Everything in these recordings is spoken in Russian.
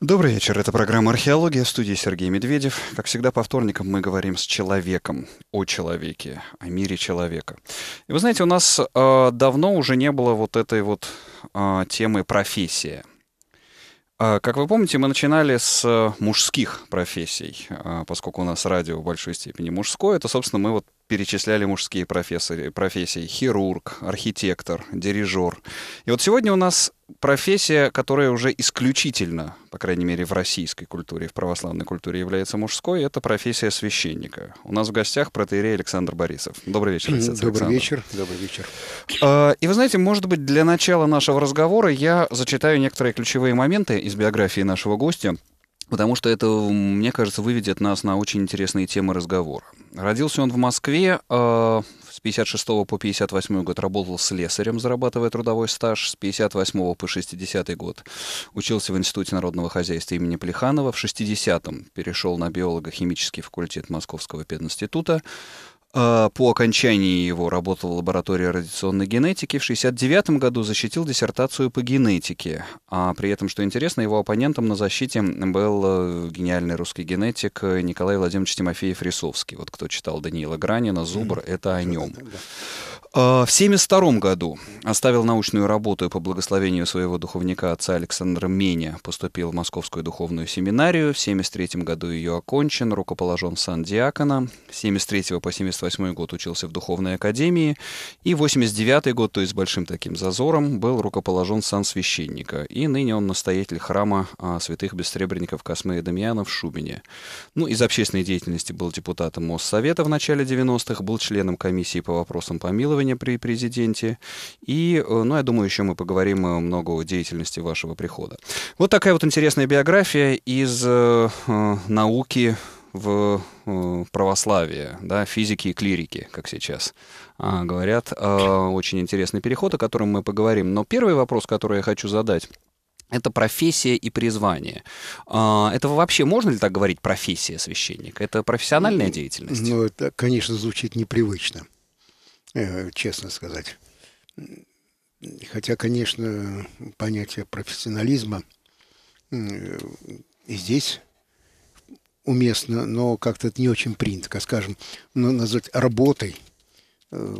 Добрый вечер. Это программа «Археология» в студии Сергей Медведев. Как всегда, по вторникам мы говорим с человеком, о человеке, о мире человека. И вы знаете, у нас э, давно уже не было вот этой вот э, темы «профессия». Э, как вы помните, мы начинали с э, мужских профессий, э, поскольку у нас радио в большой степени мужское. Это, собственно, мы вот перечисляли мужские профессии, профессии. Хирург, архитектор, дирижер. И вот сегодня у нас профессия, которая уже исключительно, по крайней мере, в российской культуре, в православной культуре является мужской, это профессия священника. У нас в гостях протеерей Александр Борисов. Добрый вечер, Александр. Добрый вечер, добрый вечер. А, и вы знаете, может быть, для начала нашего разговора я зачитаю некоторые ключевые моменты из биографии нашего гостя, потому что это, мне кажется, выведет нас на очень интересные темы разговора. Родился он в Москве, э, с 56 по 58 год работал с слесарем, зарабатывая трудовой стаж, с 58 по 60 год учился в Институте народного хозяйства имени Плеханова, в 60-м перешел на биолого-химический факультет Московского пединститута, а, по окончании его работал в лаборатории радиационной генетики. В 1969 году защитил диссертацию по генетике. А при этом, что интересно, его оппонентом на защите был э, гениальный русский генетик Николай Владимирович Тимофеев-Рисовский. Вот кто читал Даниила Гранина, «Зубр» — это о нем. А, в 1972 году оставил научную работу и по благословению своего духовника отца Александра Меня поступил в Московскую духовную семинарию. В 1973 году ее окончен, рукоположен в сан Диакона. С 1973 по 1972 88 год учился в духовной академии, и 89 год, то есть с большим таким зазором, был рукоположен сан священника, и ныне он настоятель храма а, святых бессребренников Космы и Дамиана в Шубине. Ну, из общественной деятельности был депутатом Моссовета в начале 90-х, был членом комиссии по вопросам помилования при президенте, и, э, ну, я думаю, еще мы поговорим э, много о деятельности вашего прихода. Вот такая вот интересная биография из э, э науки в э, православие, да, физики и клирики, как сейчас а, говорят. А, очень интересный переход, о котором мы поговорим. Но первый вопрос, который я хочу задать, это профессия и призвание. А, это вообще можно ли так говорить профессия священника? Это профессиональная деятельность? Ну, это, конечно, звучит непривычно, э, честно сказать. Хотя, конечно, понятие профессионализма э, здесь уместно, но как-то это не очень принято, скажем, ну, назвать работой – Э,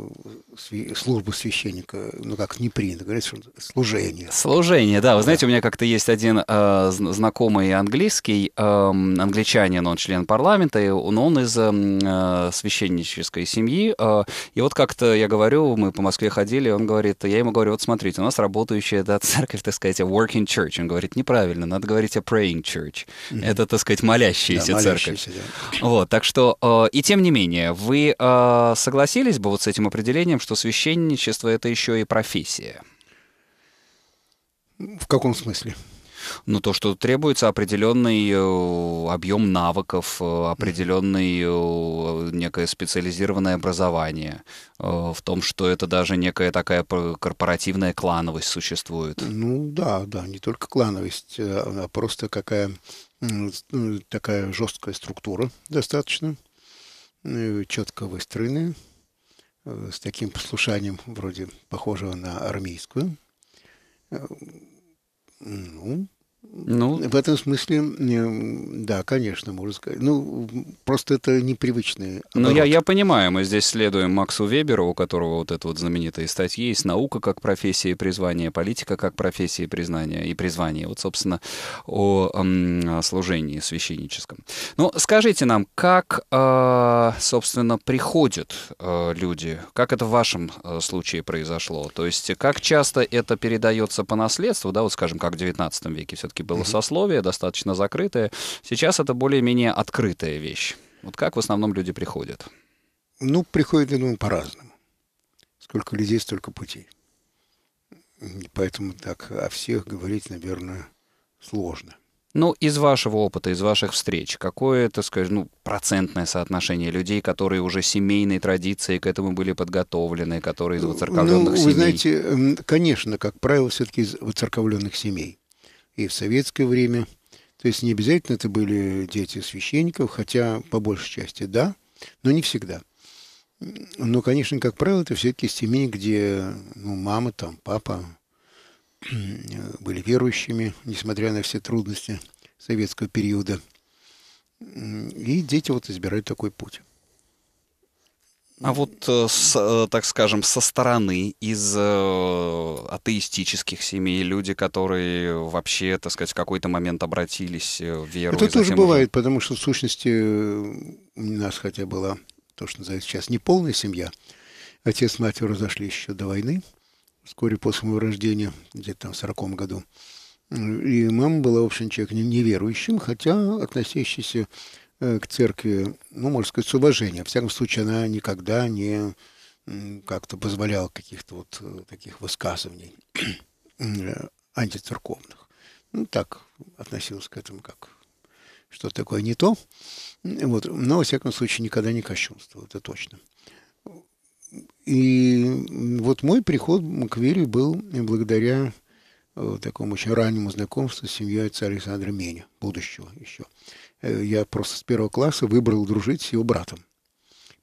службу священника, ну как не принято, говорят, что служение. Служение, да. Вы да. знаете, у меня как-то есть один э, знакомый английский, э, англичанин, он член парламента, и он, из эм, э, священнической семьи. Э, и вот как-то я говорю, мы по Москве ходили, он говорит, я ему говорю, вот смотрите, у нас работающая да, церковь, так сказать, working church. Он говорит, неправильно, надо говорить о praying church. Mm-hmm. Это, так сказать, молящаяся да, церковь. Молящаяся, да. Вот, так что, э, и тем не менее, вы э, согласились бы вот с этим определением, что священничество — это еще и профессия. В каком смысле? Ну, то, что требуется определенный э, объем навыков, э, определенное э, некое специализированное образование, в том, что это даже некая такая корпоративная клановость существует. Ну, да, да, не только клановость, а просто какая такая жесткая структура достаточно, четко выстроенная. Э, с таким послушанием, вроде похожего на армейскую. Э, ну, ну, в этом смысле, да, конечно, можно сказать. Ну, просто это непривычные. Ну, я, я понимаю, мы здесь следуем Максу Веберу, у которого вот эта вот знаменитая статья есть «Наука как профессия и призвание», «Политика как профессия и признание», и призвание. Вот, собственно, о, о служении священническом. Ну, скажите нам, как, э, собственно, приходят э, люди? Как это в вашем э, случае произошло? То есть, как часто это передается по наследству, да, вот, скажем, как в XIX веке все-таки все-таки было mm-hmm. сословие, достаточно закрытое. Сейчас это более-менее открытая вещь. Вот как в основном люди приходят? Ну, приходят, я думаю, по-разному. Сколько людей, столько путей. И поэтому так о всех говорить, наверное, сложно. Ну, из вашего опыта, из ваших встреч, какое, это скажем ну, процентное соотношение людей, которые уже семейной традицией к этому были подготовлены, которые из ну, воцерковленных ну, вы семей? вы знаете, конечно, как правило, все-таки из воцерковленных семей и в советское время. То есть не обязательно это были дети священников, хотя по большей части да, но не всегда. Но, конечно, как правило, это все-таки семьи, где ну, мама, там, папа э, были верующими, несмотря на все трудности советского периода. И дети вот избирают такой путь. А вот, э, с, э, так скажем, со стороны из э, атеистических семей люди, которые вообще, так сказать, в какой-то момент обратились в веру. Это тоже бывает, уже... потому что в сущности у нас хотя была то, что называется сейчас неполная семья. Отец с матерью разошлись еще до войны, вскоре после моего рождения, где-то там в сороком году. И мама была, в общем, человек неверующим, хотя относящийся Э, к церкви, ну, можно сказать, с уважением. В всяком случае, она никогда не как-то позволяла каких-то вот э, таких высказываний э, антицерковных. Ну, так относилась к этому как что такое не то. Вот. Но, во всяком случае, никогда не кощунствовал, это точно. И вот мой приход к вере был благодаря такому очень раннему знакомству с семьей отца Александра Меня, будущего еще. Э, я просто с первого класса выбрал дружить с его братом.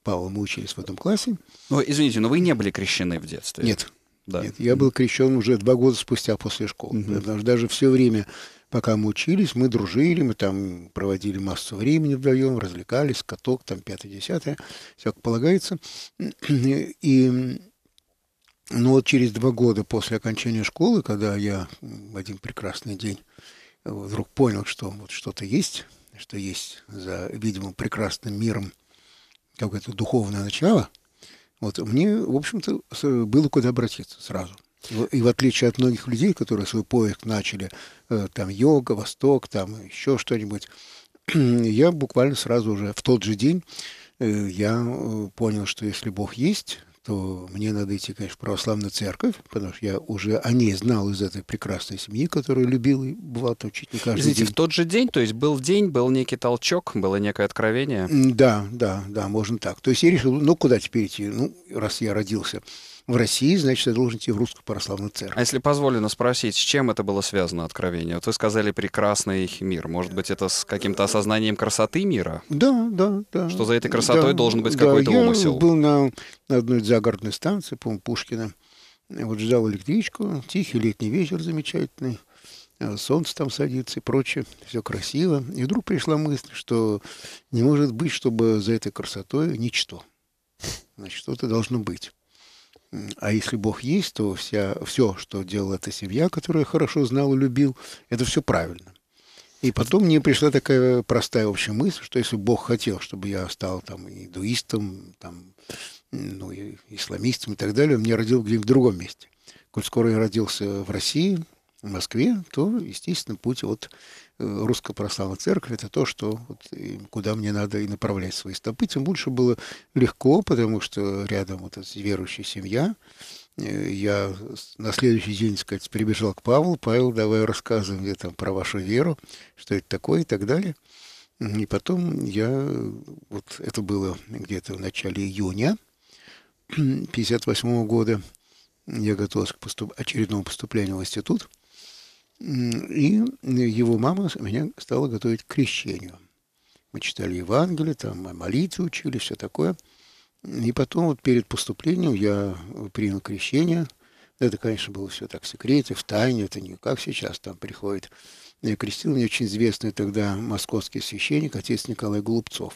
Павел мы учились в этом классе. Но, ну, извините, но вы не были крещены в детстве? Нет. Да. Нет, я был крещен уже два года спустя после школы. Mm-hmm. Потому что даже все время, пока мы учились, мы дружили, мы там проводили массу времени вдвоем, развлекались, каток, там, пятое-десятое, все как полагается. И, но ну, вот через два года после окончания школы, когда я в один прекрасный день э, вдруг понял, что вот что-то есть, что есть за, видимо, прекрасным миром какое-то духовное начало, вот мне, в общем-то, было куда обратиться сразу. И в отличие от многих людей, которые свой поиск начали, э, там йога, восток, там еще что-нибудь, я буквально сразу же в тот же день э, я э, понял, что если Бог есть, то мне надо идти, конечно, в православную церковь, потому что я уже о ней знал из этой прекрасной семьи, которую любил и бывал там чуть не каждый Извините, день. в тот же день, то есть был день, был некий толчок, было некое откровение? Да, да, да, можно так. То есть я решил, ну, куда теперь идти? Ну, раз я родился в России, значит, я должен идти в русскую православную церковь. А если позволено спросить, с чем это было связано, откровение? Вот вы сказали «прекрасный мир». Может быть, это с каким-то осознанием красоты мира? Да, да, да. Что за этой красотой да, должен быть да, какой-то я умысел? Я был на, на одной загородной станции, по-моему, Пушкина. Вот ждал электричку, тихий летний вечер замечательный а, солнце там садится и прочее, все красиво. И вдруг пришла мысль, что не может быть, чтобы за этой красотой ничто. Значит, что-то должно быть. А если Бог есть, то вся, все, что делала эта семья, которую я хорошо знал и любил, это все правильно. И потом мне пришла такая простая общая мысль, что если Бог хотел, чтобы я стал там индуистом, там, ну, и исламистом и так далее, он меня родил где-нибудь в другом месте. Коль скоро я родился в России, в Москве, то, естественно, путь от э, русской православной церкви – это то, что, вот, куда мне надо и направлять свои стопы. Тем больше было легко, потому что рядом вот эта верующая семья, э, я на следующий день, сказать, прибежал к Павлу. Павел, давай рассказывай мне там про вашу веру, что это такое и так далее. И потом я, вот это было где-то в начале июня 58 -го года, я готовился к поступ... очередному поступлению в институт – и его мама меня стала готовить к крещению. Мы читали Евангелие, там молитвы учили, все такое. И потом вот перед поступлением я э, принял крещение. Это, конечно, было все так в секрете, в тайне. Это не как сейчас там приходит. Я крестил меня очень известный тогда московский священник, отец Николай Голубцов.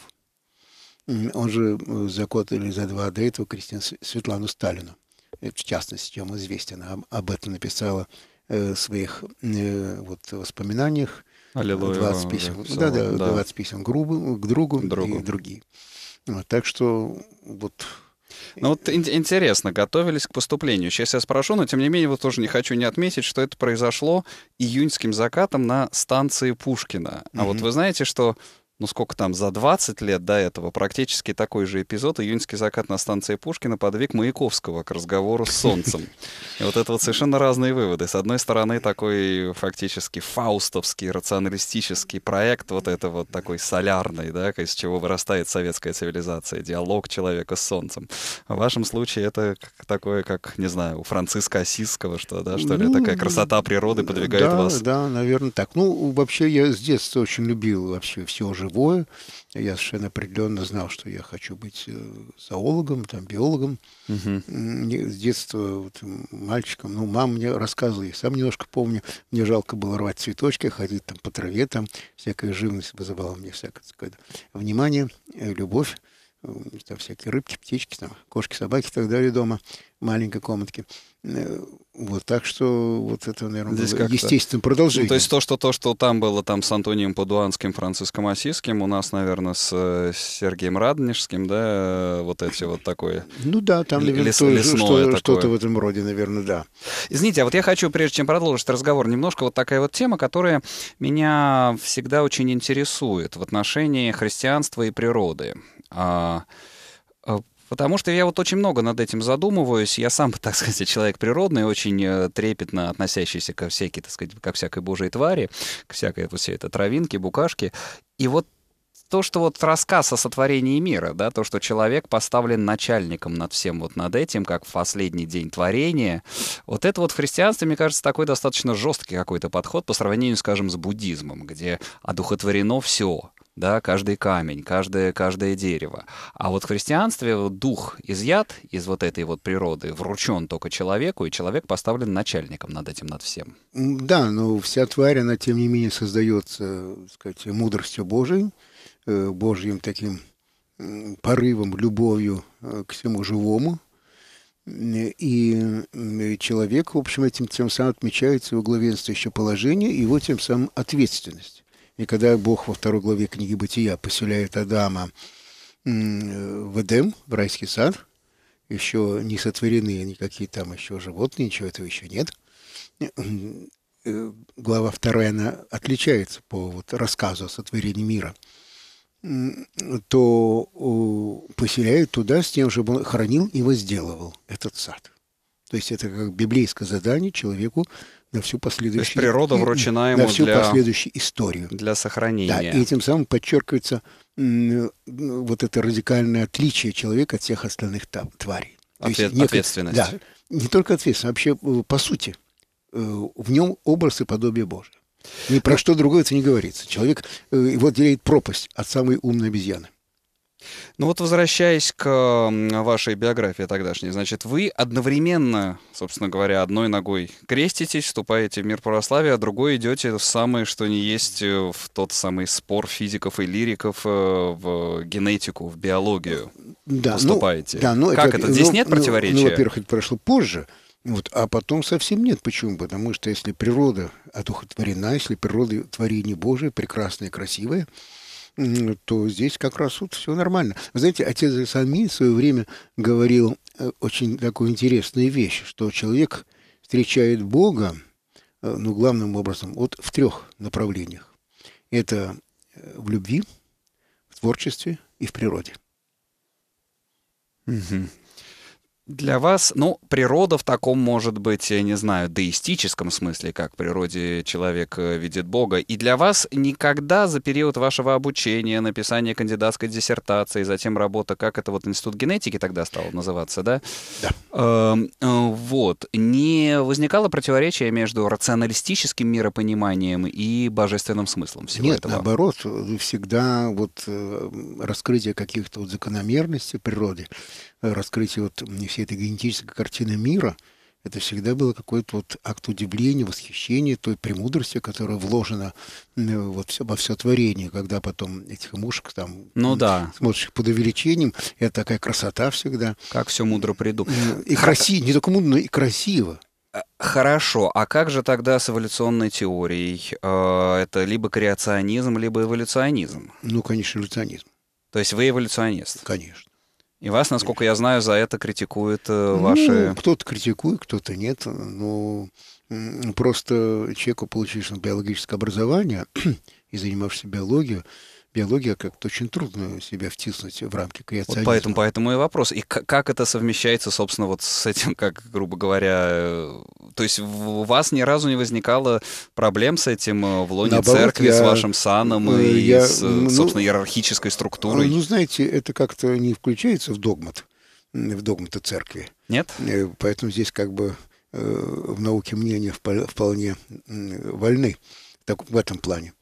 Он же э, за год или за два до этого крестил Светлану Сталину. В частности, чем известен. Об этом написала Э, своих э, вот, воспоминаниях. Аллилуйя 20 писем, да, да, да, 20 писем грубо, к другу, другу и другие. Вот, так что вот ну вот интересно, готовились к поступлению. Сейчас я спрошу, но тем не менее вот тоже не хочу не отметить, что это произошло июньским закатом на станции Пушкина. Mm-hmm. А вот вы знаете, что ну сколько там, за 20 лет до этого, практически такой же эпизод, июньский закат на станции Пушкина подвиг Маяковского к разговору с Солнцем. И вот это вот совершенно разные выводы. С одной стороны, такой фактически фаустовский, рационалистический проект, вот это вот такой солярный, да, из чего вырастает советская цивилизация, диалог человека с Солнцем. В вашем случае это такое, как, не знаю, у Франциска Осисского, что, да, что ну, ли, такая ну, красота природы подвигает да, вас. Да, наверное, так. Ну, вообще я с детства очень любил вообще все же живое. Я совершенно определенно знал, что я хочу быть э, зоологом, там, биологом. Угу. с детства вот, мальчиком, ну, мама мне рассказывала, я сам немножко помню, мне жалко было рвать цветочки, ходить там по траве, там всякая живность вызывала мне всякое внимание, э, любовь там всякие рыбки, птички, там, кошки, собаки и так далее дома, маленькой комнатке. Э, вот, так что вот это, наверное, Здесь было естественным продолжением. Ну, то есть то что, то, что там было там с Антонием Падуанским, Франциском Осиским, у нас, наверное, с, э, Сергеем Радонежским, да, э, вот эти вот такое... Ну да, там, наверное, лес, что, что-то в этом роде, наверное, да. Извините, а вот я хочу, прежде чем продолжить разговор, немножко вот такая вот тема, которая меня всегда очень интересует в отношении христианства и природы. А, э, потому что я вот очень много над этим задумываюсь. Я сам, так сказать, человек природный, очень э, трепетно относящийся ко всякой, так сказать, ко всякой божьей твари, к всякой вот всей этой травинке, букашке. И вот то, что вот рассказ о сотворении мира, да, то, что человек поставлен начальником над всем вот над этим, как в последний день творения, вот это вот в христианстве, мне кажется, такой достаточно жесткий какой-то подход по сравнению, скажем, с буддизмом, где одухотворено все, да, каждый камень, каждое, каждое дерево. А вот в христианстве дух изъят из вот этой вот природы, вручен только человеку, и человек поставлен начальником над этим, над всем. Да, но вся тварь, она тем не менее создается, так сказать, мудростью Божией, э, Божьим таким порывом, любовью э, к всему живому, и человек, в общем, этим тем самым отмечает свое главенствующее положение и его тем самым ответственность. И когда Бог во второй главе книги Бытия поселяет Адама э, в Эдем, в райский сад, еще не сотворены никакие там еще животные, ничего этого еще нет. Э, глава вторая, она отличается по вот рассказу о сотворении мира то поселяет туда с тем, чтобы он хранил и возделывал этот сад. То есть это как библейское задание человеку на всю последующую... То есть природа вручена ему на всю для... последующую историю. Для сохранения. Да, и этим самым подчеркивается вот это радикальное отличие человека от всех остальных тварей. Ответ, есть, ответственность. Да, не только ответственность, а вообще э, по сути э, в нем образ и подобие Божие. Ни про ну, что другое это не говорится. Человек его э, делает пропасть от самой умной обезьяны. Ну вот возвращаясь к вашей биографии тогдашней, значит, вы одновременно, собственно говоря, одной ногой креститесь, вступаете в мир православия, а другой идете в самое, что не есть, э, в тот самый спор физиков и лириков, э, в генетику, в биологию да, поступаете. Ну, да, ну, как это? это? Здесь ну, нет ну, противоречия? Ну, ну, во-первых, это прошло позже. Вот, а потом совсем нет. Почему? Потому что если природа одухотворена, если природа творение Божие, прекрасное, красивое, то здесь как раз вот все нормально. Вы знаете, отец Александр в свое время говорил э, очень такую интересную вещь, что человек встречает Бога, э, ну, главным образом, вот в трех направлениях. Это э, в любви, в творчестве и в природе для вас, ну, природа в таком, может быть, я не знаю, деистическом смысле, как в природе человек э, видит Бога. И для вас никогда за период вашего обучения, написания кандидатской диссертации, затем работа, как это вот институт генетики тогда стал называться, да? Да. Эм, э, вот. Не возникало противоречия между рационалистическим миропониманием и божественным смыслом всего Нет, этого? наоборот. Э, всегда вот э, раскрытие каких-то вот закономерностей природы, раскрытие вот всей этой генетической картины мира — это всегда было какой-то вот акт удивления, восхищения той премудрости, которая вложена вот все, во все творение, когда потом этих мушек там ну, да. смотришь под увеличением, это такая красота всегда. Как все мудро придумано. И красиво, не только мудро, но и красиво. А, хорошо, а как же тогда с эволюционной теорией? Э, это либо креационизм, либо эволюционизм? Ну, конечно, эволюционизм. То есть вы эволюционист? Конечно. И вас, насколько я знаю, за это критикуют э, ваши... Ну, кто-то критикует, кто-то нет. Но ну, просто человеку, получившему биологическое образование и занимавшись биологией, биология как-то очень трудно себя втиснуть в рамки креационизма. Вот поэтому, поэтому и вопрос. И как это совмещается, собственно, вот с этим, как, грубо говоря... Э, то есть у вас ни разу не возникало проблем с этим э, в лоне Наоборот, церкви, я, с вашим саном э, и я, с, ну, собственно, иерархической структурой? Ну, знаете, это как-то не включается в догмат, в догматы церкви. Нет? Поэтому здесь как бы в науке мнения вполне вольны так, в этом плане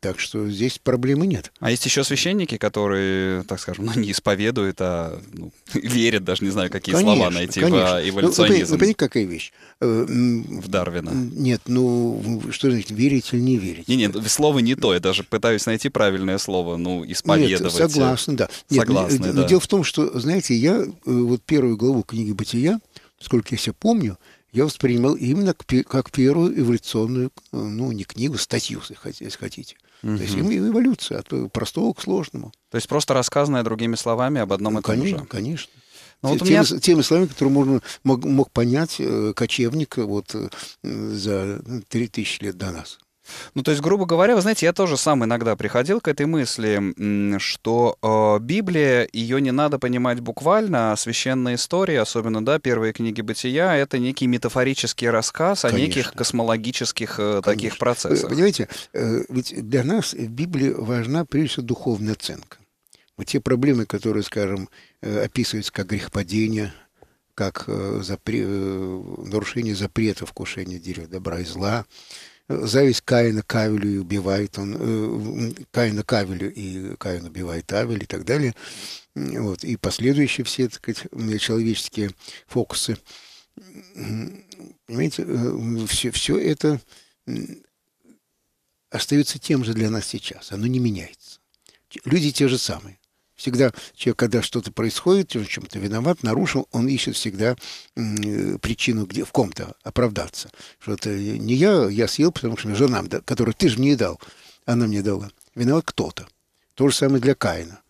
так что здесь проблемы нет. А есть еще священники, которые, так скажем, ну, не исповедуют, а ну, верят, даже не знаю, какие конечно, слова найти а, конечно. Ну, в эволюционизм. Ну, понимаете, какая вещь? Э, в Дарвина. Нет, ну, что значит верить или не верить? Не, нет, слово не то, я даже пытаюсь найти правильное слово, ну, исповедовать. Нет, согласен, да. Нет, ну, Согласны, э, да. Дело в том, что, знаете, я э, вот первую главу книги «Бытия», сколько я себя помню, я воспринимал именно как первую эволюционную, ну, не книгу, статью, если хотите. Угу. То есть эволюция от э, простого к сложному. То есть просто рассказанное другими словами об одном ну, и том конечно, же. Конечно, но ну, вот теми, меня... теми словами, которые можно, мог, мог понять э, кочевник э, вот, э, за 3000 лет до нас. Ну, то есть, грубо говоря, вы знаете, я тоже сам иногда приходил к этой мысли, что э, Библия, ее не надо понимать буквально, а священная история, особенно, да, первые книги бытия, это некий метафорический рассказ Конечно. о неких космологических э, таких процессах. Вы, понимаете, э, ведь для нас в Библии важна, прежде всего, духовная оценка. Вот те проблемы, которые, скажем, э, описываются как грехопадение, как э, запре... Э, нарушение запрета вкушения дерева добра и зла, зависть Каина Кавелю и убивает он, э, Каина Кавелю и Каин убивает Авель и так далее. Вот, и последующие все, так сказать, человеческие фокусы. Понимаете, все, э, все это остается тем же для нас сейчас. Оно не меняется. Люди те же самые всегда человек, когда что-то происходит, он чем-то виноват, нарушил, он ищет всегда э, причину где, в ком-то оправдаться. Что это не я, я съел, потому что жена, которую ты же мне дал, она мне дала. Виноват кто-то. То же самое для Каина.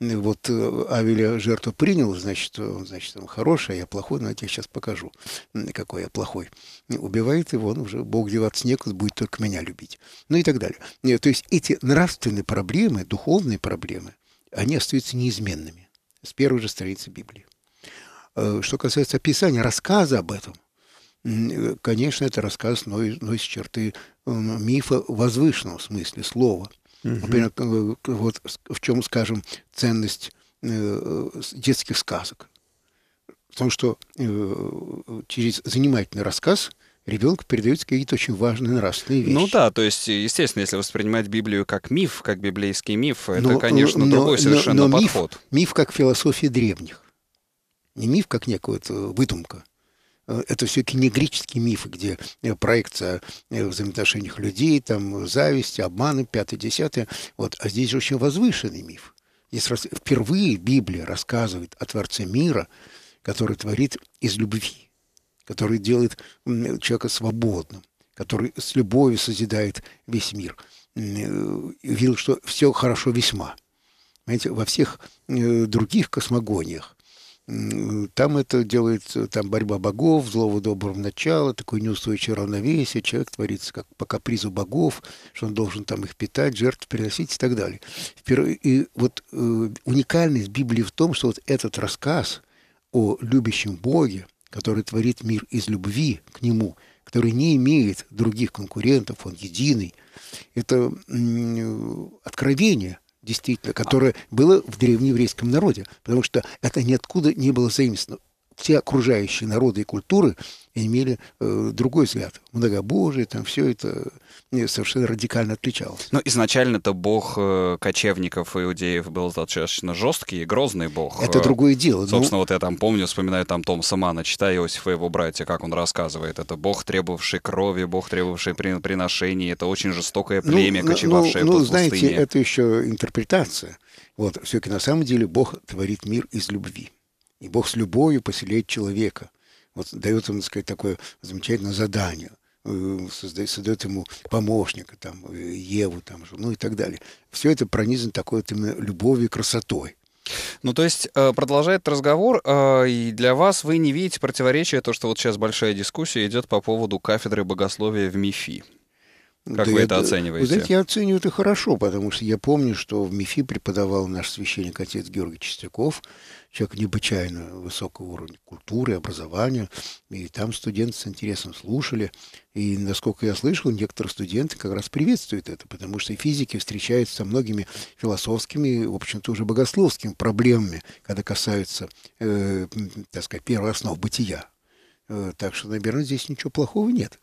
Вот э, Авеля жертву принял, значит, он, значит, он хороший, а я плохой, но я тебе сейчас покажу, какой я плохой. Убивает его, он уже, Бог деваться некуда, будет только меня любить. Ну и так далее. Э, то есть эти нравственные проблемы, духовные проблемы – они остаются неизменными с первой же страницы Библии. Э, что касается описания, рассказа об этом, э, конечно, это рассказ, но из черты мифа в возвышенном смысле слова. Угу. Например, вот в чем, скажем, ценность э, детских сказок. Потому что через занимательный рассказ ребенку передаются какие-то очень важные нравственные вещи. Ну да, то есть, э, естественно, если воспринимать Библию как миф, как библейский миф, это, э, конечно, но, другой совершенно но, но подход. Миф, как философия древних. Не миф как некая вот э, выдумка. Это все-таки не греческие мифы, где проекция в взаимоотношениях людей, там зависть, обманы, пятое, десятое. Вот. А здесь же очень возвышенный миф. Здесь впервые Библия рассказывает о Творце мира, который творит из любви который делает человека свободным, который с любовью созидает весь мир. Э, видел, что все хорошо весьма. Понимаете, во всех э, других космогониях там это делается, э, там борьба богов, злого доброго начала, такое неустойчивое равновесие, человек творится как по капризу богов, что он должен там их питать, жертв приносить и так далее. И вот уникальность Библии в том, что вот этот рассказ о любящем Боге, который творит мир из любви к нему, который не имеет других конкурентов, он единый. Это откровение, действительно, которое было в древнееврейском народе, потому что это ниоткуда не было заимствовано те окружающие народы и культуры имели э, другой взгляд. Многобожие, там все это э, совершенно радикально отличалось. Но изначально-то бог э, кочевников и иудеев был достаточно жесткий и грозный бог. Это э. другое дело. Ну. Собственно, ну... вот я там помню, вспоминаю там Том Самана, читая Иосифа и его братья, как он рассказывает. Это бог, требовавший крови, бог, требовавший приношений. Это очень жестокое ну, племя, ну, кочевавшее ну, ну, по пустыне. знаете, это еще интерпретация. Вот, все-таки на самом деле Бог творит мир из любви. И Бог с любовью поселяет человека. Вот дает ему, так сказать, такое замечательное задание. Э, создает, создает ему помощника, там, э, Еву, там, ну и так далее. Все это пронизано такой вот именно любовью и красотой. Ну, то есть, э, продолжает разговор, и для вас вы не видите противоречия, то, что вот сейчас большая дискуссия идет по поводу кафедры богословия в МИФИ. Как да вы я, это оцениваете? Вы знаете, я оцениваю это хорошо, потому что я помню, что в МИФИ преподавал наш священник отец Георгий Чистяков, человек необычайно высокого уровня культуры, образования, и там студенты с интересом слушали. И, насколько я слышал, некоторые студенты как раз приветствуют это, потому что физики встречаются со многими философскими, в общем-то, уже богословскими проблемами, когда касаются, э, так сказать, первооснов бытия. Э, так что, наверное, здесь ничего плохого нет.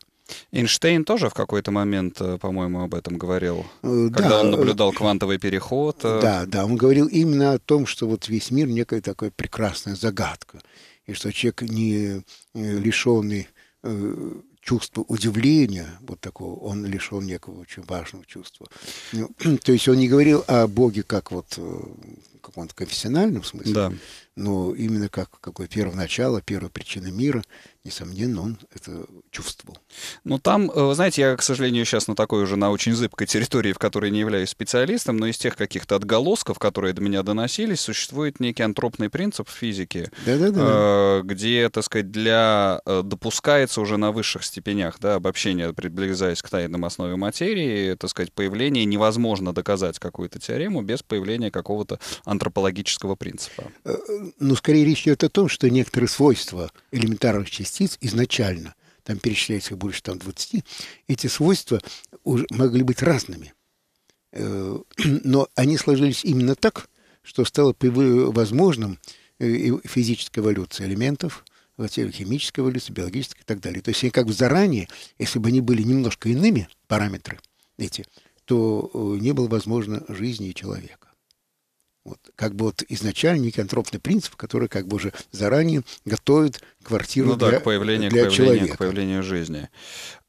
Эйнштейн тоже в какой-то момент, э, по-моему, об этом говорил, э, да, когда он наблюдал э, квантовый переход. Да, да, он говорил именно о том, что вот весь мир некая такая прекрасная загадка, и что человек не лишенный чувства удивления, вот такого, он лишен некого очень важного чувства. Ну, то есть он не говорил о Боге как вот в каком-то конфессиональном смысле, да но именно как какое первоначало, первая причина мира, несомненно, он это чувствовал. Ну, там, э, знаете, я, к сожалению, сейчас на такой уже на очень зыбкой территории, в которой не являюсь специалистом, но из тех каких-то отголосков, которые до меня доносились, существует некий антропный принцип в физике, Да-да-да. Э, где, так сказать, для э, допускается уже на высших степенях да, обобщения, приближаясь к тайным основе материи, так сказать, появление невозможно доказать какую-то теорему без появления какого-то антропологического принципа ну, скорее речь идет о том, что некоторые свойства элементарных частиц изначально, там перечисляется их больше там 20, эти свойства уже могли быть разными. Э, но они сложились именно так, что стало возможным э, физическая эволюция элементов, химическая эволюция, биологическая и так далее. То есть они как бы заранее, если бы они были немножко иными, параметры эти, то э, не было возможно жизни и человека. Вот, как бы вот изначально некий антропный принцип, который как бы уже заранее готовит квартиру ну, да, для, к появлению, для к появлению, человека. К появлению жизни.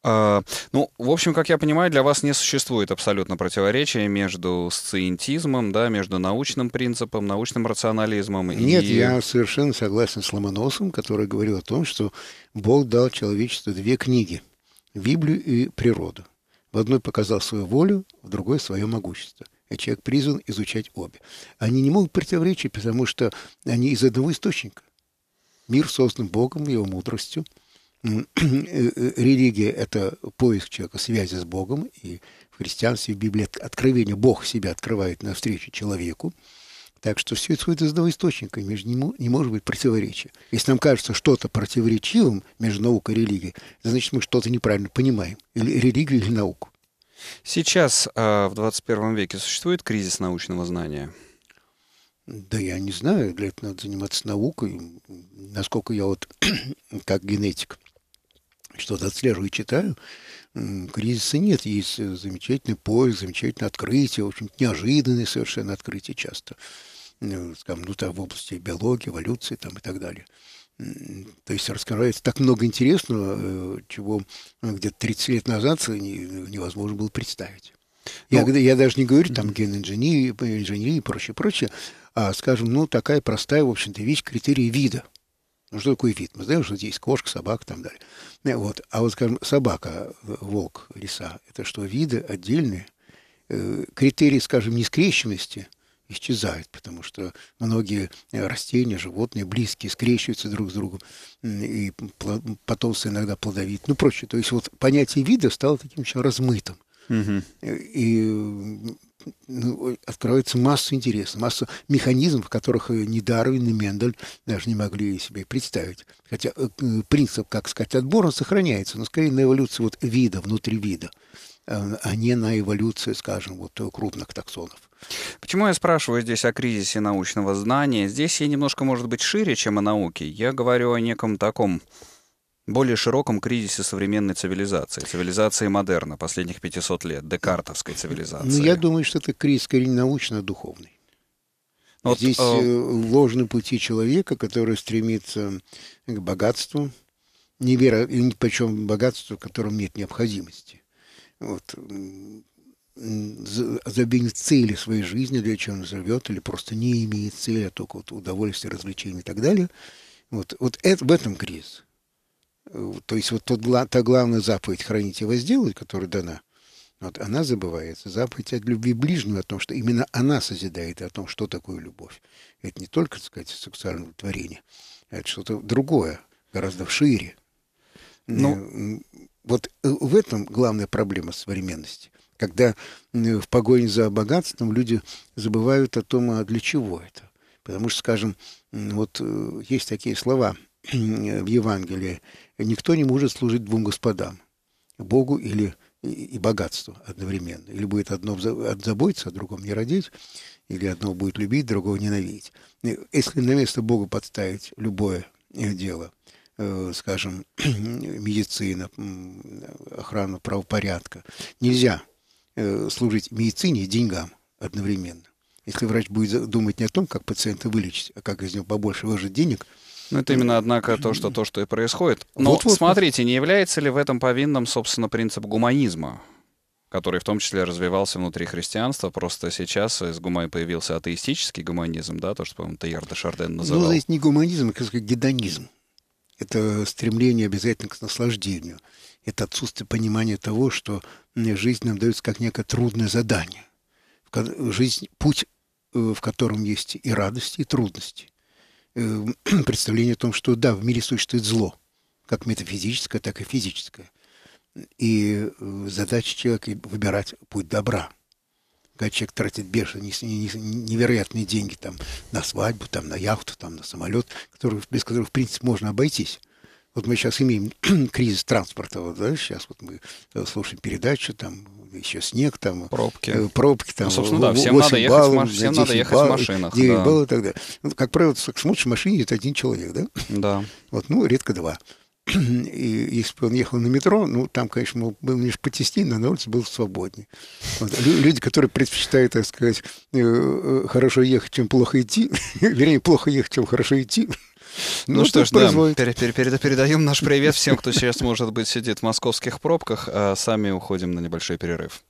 А, ну, в общем, как я понимаю, для вас не существует абсолютно противоречия между сциентизмом, да, между научным принципом, научным рационализмом. Нет, и... я совершенно согласен с Ломоносом, который говорил о том, что Бог дал человечеству две книги – Библию и природу. В одной показал свою волю, в другой – свое могущество – а человек призван изучать обе. Они не могут противоречить, потому что они из одного источника. Мир создан Богом, его мудростью. Э, э, религия – это поиск человека связи с Богом. И в христианстве, в Библии откровение Бог себя открывает навстречу человеку. Так что все исходит из одного источника, между ним не может быть противоречия. Если нам кажется что-то противоречивым между наукой и религией, значит, мы что-то неправильно понимаем, или религию, или науку. Сейчас, э, в 21 веке, существует кризис научного знания? Да я не знаю, для этого надо заниматься наукой. Насколько я вот, как генетик, что-то отслеживаю и читаю, кризиса нет. Есть э, замечательный поиск, замечательное открытие, в общем неожиданные совершенно открытия часто. Ну, там, ну, там, в области биологии, эволюции там, и так далее. То есть раскрывается так много интересного, э, чего э, где-то 30 лет назад невозможно было представить. Я, ну, я даже не говорю там ген инженерии и прочее, прочее, а, скажем, ну, такая простая, в общем-то, вещь, критерии вида. Ну, что такое вид? Мы знаем, что здесь кошка, собака и так далее. Э, вот. А вот, скажем, собака, волк, лиса, это что, виды отдельные? Критерии, скажем, не нескрещенности исчезают, потому что многие э, растения, животные, близкие, скрещиваются друг с другом, и потомство иногда плодовит, ну проще. То есть вот понятие вида стало таким еще размытым. Угу. И ну, откроется масса интересов, масса механизмов, которых э, ни Дарвин, и Мендель даже не могли себе представить. Хотя принцип, как сказать, отбора сохраняется, но скорее на эволюцию вот вида, внутри вида, а, а не на эволюцию, скажем, вот крупных таксонов. Почему я спрашиваю здесь о кризисе научного знания? Здесь я немножко, может быть, шире, чем о науке. Я говорю о неком таком более широком кризисе современной цивилизации, цивилизации модерна последних 500 лет, декартовской ну, цивилизации. Ну, я думаю, что это кризис скорее научно-духовный. А ну, вот, Здесь э, э... ложны пути человека, который стремится к богатству, не невера, причем богатству, в котором нет необходимости. Вот забенит цели своей жизни, для чего он живет, или просто не имеет цели, а только вот удовольствие, развлечения и так далее. Вот, вот это, в этом кризис. То есть вот тот, та главная заповедь «хранить и возделать», которая дана, вот она забывается. Заповедь от любви ближнего, о том, что именно она созидает, о том, что такое любовь. Это не только, так сказать, сексуальное творение, а это что-то другое, гораздо шире. Но... Ну, вот э, в этом главная проблема современности когда в погоне за богатством люди забывают о том, а для чего это. Потому что, скажем, вот э, есть такие слова в Евангелии. Никто не может служить двум господам. Богу или и богатству одновременно. Или будет одно заботиться, а другом не родить, или одного будет любить, другого ненавидеть. Э, если на место Бога подставить любое э, дело, скажем, медицина, охрана правопорядка, нельзя – Э, служить медицине и деньгам одновременно. Если врач будет думать не о том, как пациента вылечить, а как из него побольше выжать денег, ну, это именно, э, однако, то, что, то, что и происходит. Но вот, вот, смотрите, не является ли в этом повинным, собственно, принцип гуманизма, который в том числе развивался внутри христианства, просто сейчас из гумани появился атеистический гуманизм, да, то, что, по-моему, Тейер де Шарден называл. Ну, здесь не гуманизм, а гедонизм. Это стремление обязательно к наслаждению это отсутствие понимания того, что жизнь нам дается как некое трудное задание. Жизнь, путь, э, в котором есть и радости, и трудности. Э, представление о том, что да, в мире существует зло, как метафизическое, так и физическое. И э, задача человека выбирать путь добра. Когда человек тратит бешеные, невероятные деньги там, на свадьбу, там, на яхту, там, на самолет, который, без которых, в принципе, можно обойтись – вот мы сейчас имеем кризис транспорта, вот, да, сейчас вот мы э, слушаем передачу, там еще снег, там пробки, э, пробки там. Ну, собственно, да, всем надо ехать, баллов, маш... всем надо ехать баллов, в машинах. 9 да. баллов и так далее. Ну, как правило, смотришь, в машине это один человек, да? Да. Вот, ну, редко два. И если бы он ехал на метро, ну, там, конечно, было лишь потеснее, но на улице было свободнее. Вот. Люди, которые предпочитают, так сказать, э, хорошо ехать, чем плохо идти, вернее, плохо ехать, чем хорошо идти, Ну, ну что ж, производит. да, пер пер передаем наш привет всем, кто сейчас, может быть, сидит в московских пробках, а сами уходим на небольшой перерыв.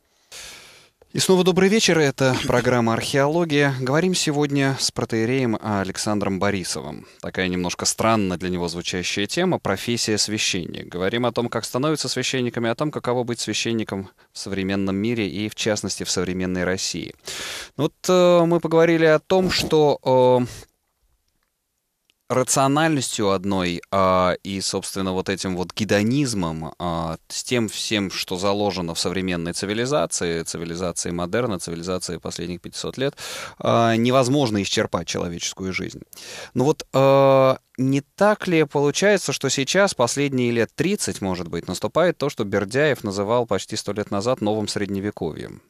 И снова добрый вечер. Это программа «Археология». Говорим сегодня с протеереем Александром Борисовым. Такая немножко странно для него звучащая тема — профессия священник. Говорим о том, как становятся священниками, о том, каково быть священником в современном мире и, в частности, в современной России. Ну вот э, мы поговорили о том, что э, рациональностью одной а, и, собственно, вот этим вот гедонизмом, а, с тем всем, что заложено в современной цивилизации, цивилизации модерна, цивилизации последних 500 лет, а, невозможно исчерпать человеческую жизнь. Но ну вот а, не так ли получается, что сейчас, последние лет 30, может быть, наступает то, что Бердяев называл почти сто лет назад новым средневековьем?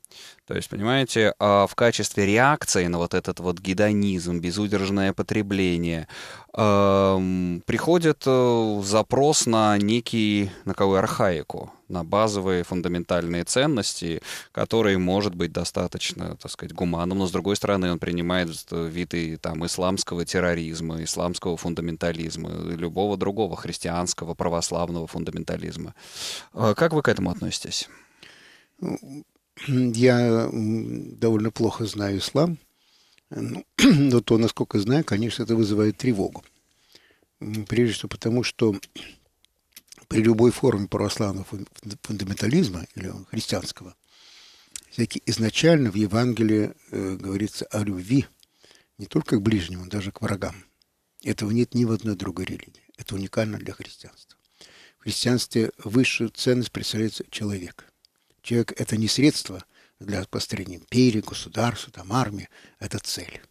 То есть, понимаете, а, в качестве реакции на вот этот вот гедонизм, безудержное потребление, приходит э, запрос на некий, на кого архаику, на базовые фундаментальные ценности, которые может быть достаточно, так сказать, гуманным, но с другой стороны он принимает э, виды там исламского терроризма, исламского фундаментализма, любого другого христианского, православного фундаментализма. А как вы к этому относитесь? Ну, я довольно плохо знаю ислам, ну, но то, насколько знаю, конечно, это вызывает тревогу. Прежде всего потому, что при любой форме православного фундаментализма или христианского, всякий изначально в Евангелии э, говорится о любви не только к ближнему, даже к врагам. Этого нет ни в одной другой религии. Это уникально для христианства. В христианстве высшую ценность представляется человек. Человек – это не средство для построения империи, государства, там, армии. Это цель.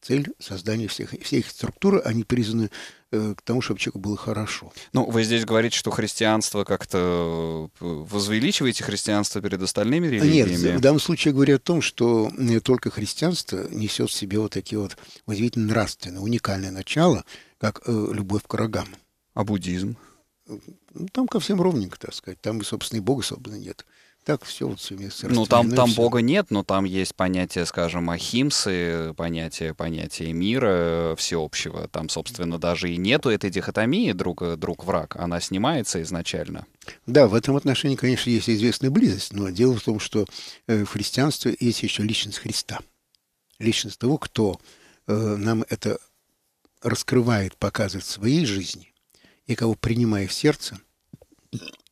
Цель создания всех, всех структур, они призваны Э, к тому, чтобы человеку было хорошо. Ну, вы здесь говорите, что христианство как-то... Э, возвеличиваете христианство перед остальными религиями? Нет, в данном случае я говорю о том, что э, только христианство несет в себе вот такие вот удивительно нравственные, уникальные начала, как любовь к рогам. А буддизм? Ну, там ко всем ровненько, так сказать. Там и, собственно, и Бога, собственно, нет так все вот Ну, там, там все. Бога нет, но там есть понятие, скажем, ахимсы, понятие, понятие мира э, всеобщего. Там, собственно, даже и нету этой дихотомии друг, э, друг-враг. Она снимается изначально. Да, в этом отношении, конечно, есть известная близость, но дело в том, что в э, христианстве есть еще личность Христа. Личность того, кто нам это раскрывает, показывает в своей жизни, и кого, принимая в сердце,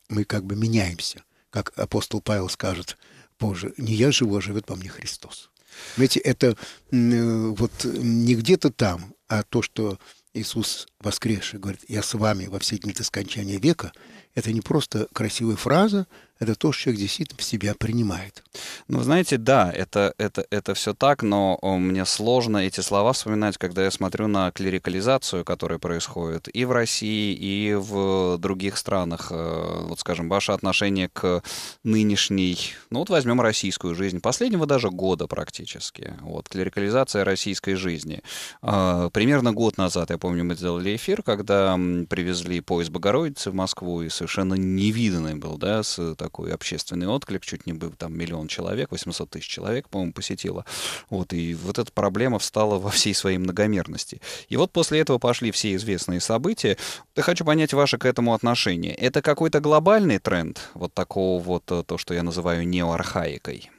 мы как бы меняемся как апостол Павел скажет позже, не я живу, а живет во мне Христос. Понимаете, это э, вот не где-то там, а то, что Иисус воскресший говорит, я с вами во все дни до скончания века, это не просто красивая фраза, это то, что человек действительно в себя принимает. Ну, знаете, да, это, это, это все так, но мне сложно эти слова вспоминать, когда я смотрю на клерикализацию, которая происходит и в России, и в других странах. Э, вот, скажем, ваше отношение к нынешней, ну вот возьмем российскую жизнь, последнего даже года практически. Вот, клерикализация российской жизни. Э, примерно год назад, я помню, мы сделали эфир, когда привезли поезд Богородицы в Москву и совершенно невиданный был, да, с э, такой общественный отклик, чуть не был там миллион человек, 800 тысяч человек, по-моему, посетило. Вот, и вот эта проблема встала во всей своей многомерности. И вот после этого пошли все известные события. Я хочу понять ваше к этому отношение. Это какой-то глобальный тренд вот такого вот, э, то, что я называю неоархаикой?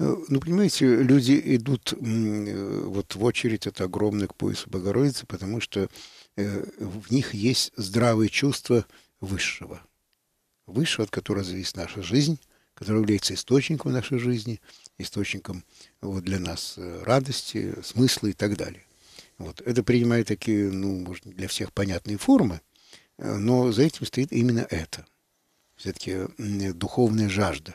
Э, ну, понимаете, люди идут вот в очередь от огромных к Богородицы, потому что в них есть здравые чувства – высшего. Высшего, от которого зависит наша жизнь, который является источником нашей жизни, источником вот, для нас э, радости, смысла и так далее. Вот. Это принимает такие, ну, может, для всех понятные формы, э, но за этим стоит именно это. Все-таки духовная жажда.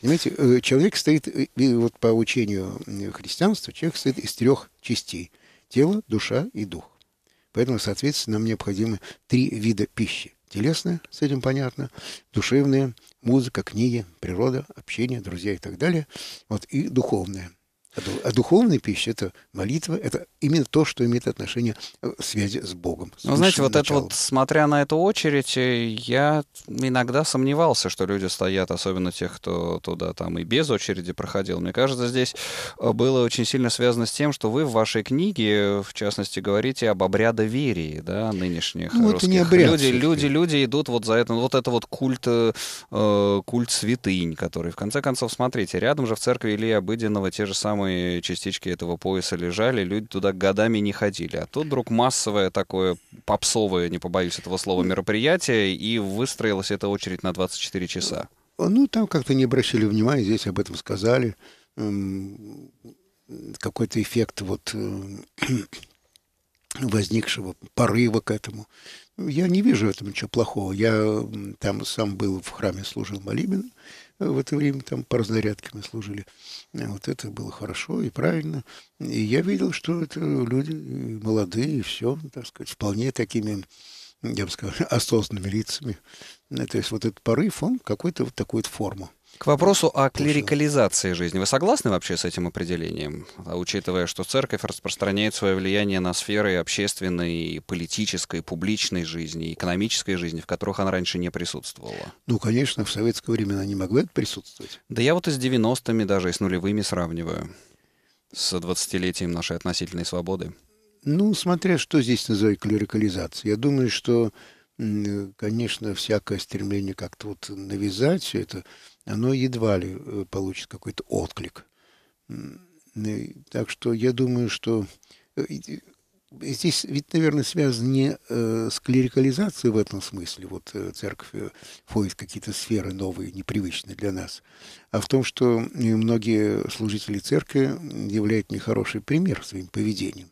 Понимаете, э, человек стоит, вот по учению христианства, человек состоит из трех частей. Тело, душа и дух. Поэтому, соответственно, нам необходимы три вида пищи телесные, с этим понятно, душевные, музыка, книги, природа, общение, друзья и так далее, вот, и духовное а духовная пища – это молитва, это именно то, что имеет отношение к э, связи с Богом. С ну, знаете, вот началом. это вот, смотря на эту очередь, э, я иногда сомневался, что люди стоят, особенно тех, кто туда там и без очереди проходил. Мне кажется, здесь э, было очень сильно связано с тем, что вы в вашей книге, в частности, говорите об обрядоверии, да, нынешних ну, русских. Это не обряд, люди, люди, люди идут вот за это, вот это вот культ, э, культ святынь, который, в конце концов, смотрите, рядом же в церкви Ильи Обыденного те же самые самые частички этого пояса лежали, люди туда годами не ходили. А тут вдруг массовое такое попсовое, не побоюсь этого слова, мероприятие, и выстроилась эта очередь на 24 часа. Ну, там как-то не обращали внимания, здесь об этом сказали. Эм, какой-то эффект вот э, возникшего порыва к этому. Ну, я не вижу в этом ничего плохого. Я там сам был в храме, служил молебен в это время там парзнарядками служили. Вот это было хорошо и правильно. И я видел, что это люди молодые, и все, так сказать, вполне такими я бы сказал, осознанными лицами. Ну, то есть вот этот порыв, он какой-то вот такой вот форму к вопросу о клерикализации жизни. Вы согласны вообще с этим определением, а учитывая, что церковь распространяет свое влияние на сферы общественной, политической, публичной жизни, экономической жизни, в которых она раньше не присутствовала? Ну, конечно, в советское время она не могла присутствовать. Да я вот и с 90-ми, даже и с нулевыми сравниваю, с 20-летием нашей относительной свободы. Ну, смотря что здесь называют клерикализацией. Я думаю, что, конечно, всякое стремление как-то вот навязать все это оно едва ли э, получит какой-то отклик. Э, так что я думаю, что э, здесь ведь, наверное, связано не с клерикализацией в этом смысле, вот церковь входит в какие-то сферы новые, непривычные для нас, а в том, что многие служители церкви являют нехороший пример своим поведением.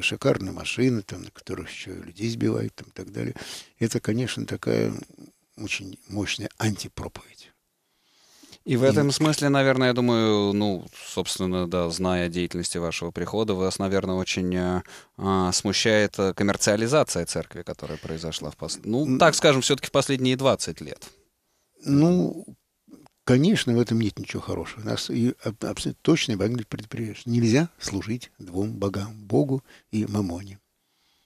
Шикарные машины, там, на которых еще людей сбивают там, и так далее. Это, конечно, такая очень мощная антипроповедь. И в этом смысле, наверное, я думаю, ну, собственно, да, зная деятельности вашего прихода, вас, наверное, очень э, а, смущает э, коммерциализация церкви, которая произошла в пос... ну, так скажем, все-таки в последние 20 лет. Ну, конечно, в этом нет ничего хорошего. Нас и абсолютно точно Евангелие предупреждает, что нельзя служить двум богам, Богу и Мамоне.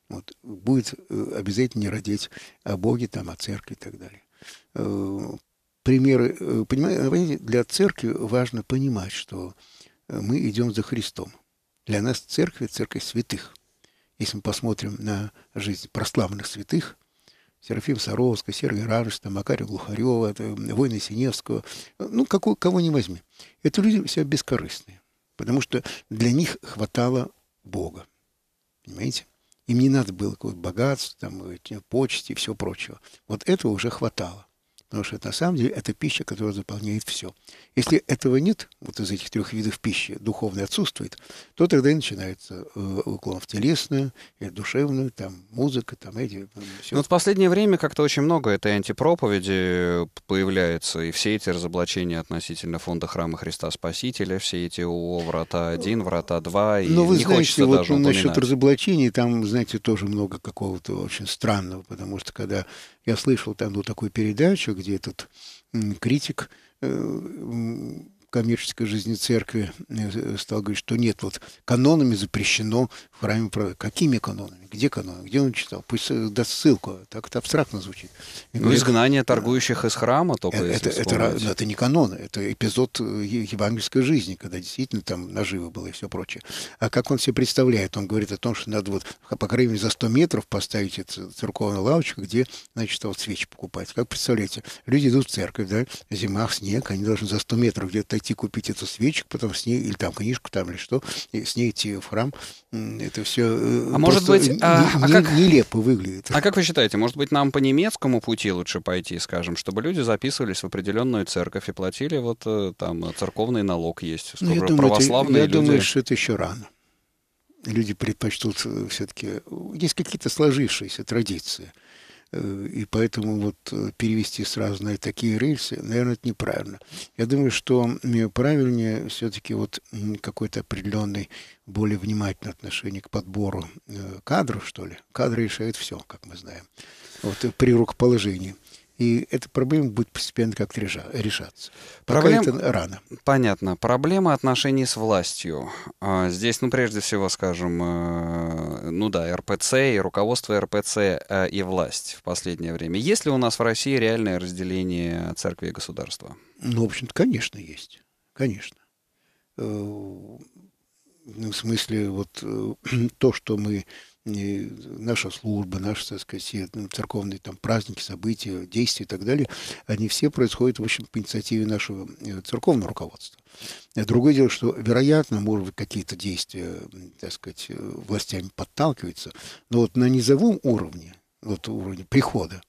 Вот, будет э, обязательно не родить о Боге, там, о церкви и так далее примеры, э, э, понимаете, для церкви важно понимать, что э, мы идем за Христом. Для нас церковь – церковь святых. Если мы посмотрим на жизнь прославленных святых, Серафим Саровского, Сергия Радышта, Макария Глухарева, Войны Синевского, ну, какого, кого не возьми. Это люди все бескорыстные, потому что для них хватало Бога. Понимаете? Им не надо было какого-то богатства, там, почести и все прочего. Вот этого уже хватало. Потому что на самом деле это пища, которая заполняет все. Если этого нет, вот из этих трех видов пищи, духовный отсутствует, то тогда и начинается э, уклон в телесную, и душевную, там музыка, там эти... Э, все. Ну, вот в последнее время как-то очень много этой антипроповеди появляется, и все эти разоблачения относительно фонда Храма Христа Спасителя, все эти о врата 1, врата 2, и Но ну, вы не знаете, хочется вот даже насчет разоблачений, там, знаете, тоже много какого-то очень странного, потому что когда я слышал там одну такую передачу, где этот критик э, коммерческой жизни церкви э, э, стал говорить, что нет, вот канонами запрещено в храме православия. Какими канонами? Где каноны? Где он читал? Пусть э, даст ссылку. Так это абстрактно звучит. И ну, изгнание торгующих из храма только, это, это, это, это не каноны, это эпизод евангельской жизни, когда действительно там наживы было и все прочее. А как он себе представляет? Он говорит о том, что надо вот, по крайней мере, за 100 метров поставить эту церковную лавочку, где, значит, вот свечи покупать. Как представляете? Люди идут в церковь, да, зима, снег, они должны за 100 метров где-то пойти купить эту свечку, потом с ней, или там книжку, там, или что, и с ней идти в храм. Это все э, а может быть, а, не, а как, нелепо выглядит. А как вы считаете, может быть, нам по немецкому пути лучше пойти, скажем, чтобы люди записывались в определенную церковь и платили вот э, там церковный налог есть? Ну, я думаю, православные это, я люди... думаю, что это еще рано люди предпочтут э, все-таки... Есть какие-то сложившиеся традиции и поэтому вот э, перевести сразу на такие рельсы, наверное, это неправильно. Я думаю, что правильнее все-таки вот какой-то определенный, более внимательное отношение к подбору э, кадров, что ли. Кадры решают все, как мы знаем. Вот э, при рукоположении и эта проблема будет постепенно как-то решаться. Проблем... Пока это рано. Понятно. Проблема отношений с властью. А, здесь, ну, прежде всего, скажем, э, ну да, РПЦ и руководство РПЦ э, и власть в последнее время. Есть ли у нас в России реальное разделение церкви и государства? Ну, в общем-то, конечно, есть. Конечно. Э, ну, в смысле, вот то, что мы наша служба, наши, так сказать, ну, церковные там праздники, события, действия и так далее, они все происходят, в общем, по инициативе нашего э, церковного руководства. А другое дело, что, вероятно, может быть, какие-то действия, так сказать, э, властями подталкиваются, но вот на низовом уровне, вот уровне прихода,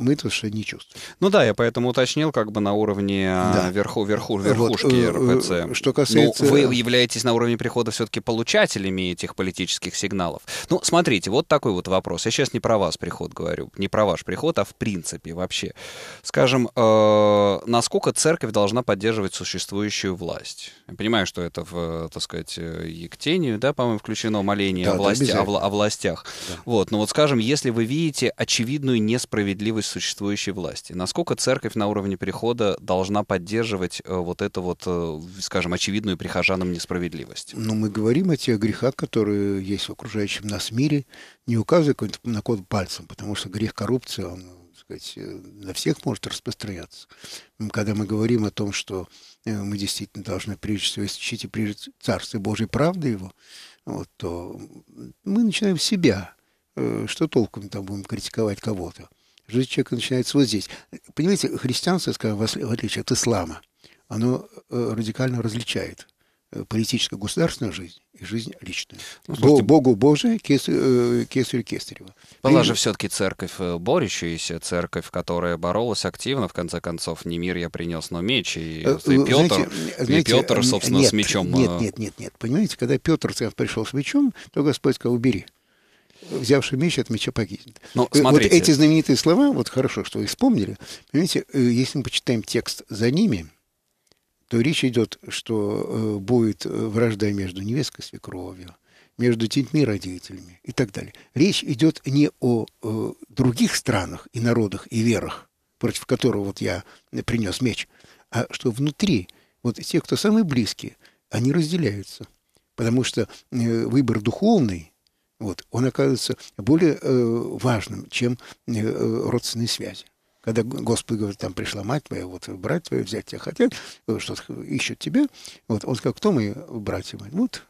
мы это совершенно не чувствуем. Ну да, я поэтому уточнил как бы на уровне а, да. верху, верху, верхушки вот. Э, РПЦ. Э, что ну, касается... Но вы являетесь на уровне прихода все-таки получателями этих политических сигналов. Ну, смотрите, вот такой вот вопрос. Я сейчас не про вас приход говорю, не про ваш приход, а в принципе вообще. Скажем, э, насколько церковь должна поддерживать существующую власть? Я понимаю, что это, в, так сказать, э, Ектению, да, по-моему, включено моление да, о, власти, о, о властях. Да. Вот, но ну вот, скажем, если вы видите очевидную несправедливость существующей власти. Насколько церковь на уровне прихода должна поддерживать э, вот это вот, э, скажем, очевидную прихожанам несправедливость? Ну, мы говорим о тех грехах, которые есть в окружающем нас мире, не указывая на код пальцем, потому что грех коррупции, он, сказать, э, на всех может распространяться. Когда мы говорим о том, что мы действительно должны прежде всего исчить и прежде Царство Божьей правды его, вот, то мы начинаем с себя. Что толком там будем критиковать кого-то? Жизнь человека начинается вот здесь. Понимаете, христианство, скажем, в отличие от ислама, оно э, радикально различает э, политическую государственную жизнь и жизнь личную. Ну, Богу Божие, кесарю, э, кесарю Кесарева. Была же все-таки церковь борющаяся, церковь, которая боролась активно, в конце концов, не мир я принес, но меч, и, и Петр, знаете, знаете, и Петр, собственно, нет, с мечом. Нет, нет, нет, нет. Понимаете, когда Петр пришел с мечом, то Господь сказал, убери взявший меч от меча погибнет. Но, ну, э, Вот эти знаменитые слова, вот хорошо, что вы вспомнили. Понимаете, э, если мы почитаем текст за ними, то речь идет, что э, будет вражда между невесткой и свекровью, между детьми и родителями и так далее. Речь идет не о других странах и народах и верах, против которого вот я принес меч, а что внутри, вот те, кто самые близкие, они разделяются. Потому что выбор духовный – вот, он оказывается более э, важным, чем э, родственные связи когда Господь говорит, там пришла мать твоя, вот брат твой, взять тебя хотят, э, что-то ищут тебя, вот он сказал, кто мои братья мои? Вот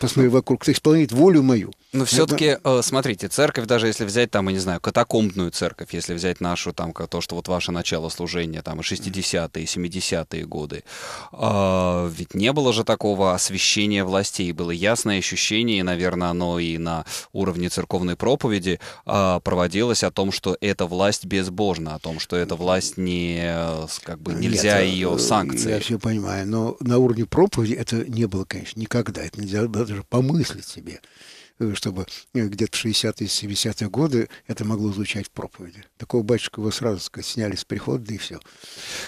посмотри вокруг, ты исполняет волю мою. Но все-таки, э, смотрите, церковь, даже если взять там, я не знаю, катакомбную церковь, если взять нашу, там, то, что вот ваше начало служения, там, 60-е, 70-е годы, э, ведь не было же такого освещения властей, было ясное ощущение, и, наверное, оно и на уровне церковной проповеди э, проводилось о том, что эта власть безбожна, о том, что эта власть не, э, как бы, нельзя Нет, э, ее э, санкции. Я все понимаю, но на уровне проповеди это не было, конечно, никогда, это нельзя даже помыслить себе, Э, чтобы э, где-то в 60-е, 70-е годы это могло звучать в проповеди. Такого батюшка его сразу сказать, сняли с прихода, да и все.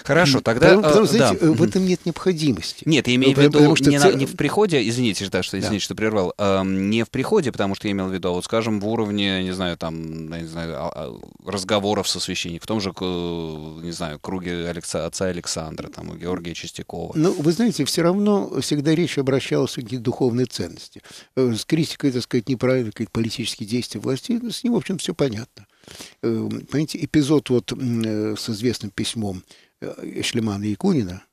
Хорошо, тогда... Потому, э, потому, знаете, да. в этом нет необходимости. Нет, я имею в виду потому, что не, цер... на, не в приходе, извините, да, что, извините, да. что прервал, э, не в приходе, потому что я имел в виду, а вот, скажем, в уровне, не знаю, там, не знаю, а, разговоров со священником, в том же, не знаю, круге Алекса, отца Александра, там, у Георгия Чистякова. Ну, вы знаете, все равно всегда речь обращалась к духовной ценности. С критикой, так сказать, сказать, неправильно какие-то политические действия властей, ну, с ним, в общем, все понятно. Эм, понимаете, эпизод вот э, с известным письмом э, Шлемана Якунина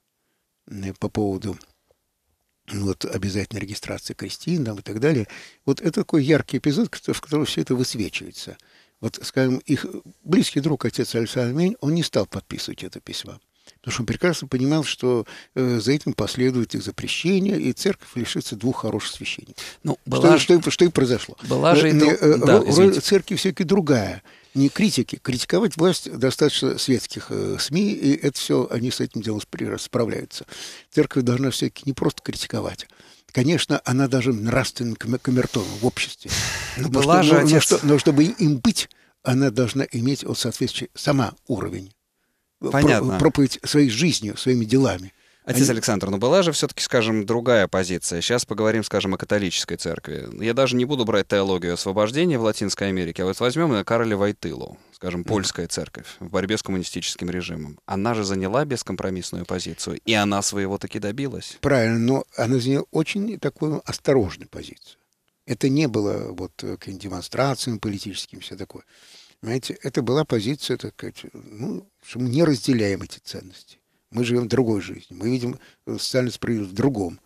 э, по поводу вот, обязательной регистрации крестин и так далее. Вот это такой яркий эпизод, в котором все это высвечивается. Вот, скажем, их близкий друг, отец Александр Мень, он не стал подписывать это письмо. Потому что он прекрасно понимал, что э, за этим последует их запрещение, и церковь лишится двух хороших священников. Ну, была... что, что, что и произошло. Была же... Э, э, да, церкви все-таки другая не критики. Критиковать власть достаточно светских э, СМИ, и это все, они с этим делом справляются. Церковь должна все-таки не просто критиковать. Конечно, она даже нравственным камертоном в обществе. Ну, но, была что, же но, отец... но, но чтобы им быть, она должна иметь вот соответствующий сама уровень Понятно. проповедь своей жизнью, своими делами. Отец Они... Александр, ну была же все-таки, скажем, другая позиция. Сейчас поговорим, скажем, о католической церкви. Я даже не буду брать теологию освобождения в Латинской Америке, а вот возьмем Кароля Вайтылу, скажем, польская церковь в борьбе с коммунистическим режимом. Она же заняла бескомпромиссную позицию, и она своего таки добилась. Правильно, но она заняла очень такую осторожную позицию. Это не было вот к демонстрациям политическим, все такое. Понимаете, это была позиция, так ну, что мы не разделяем эти ценности. Мы живем в другой жизни. Мы видим э, социальную справедливость в другом.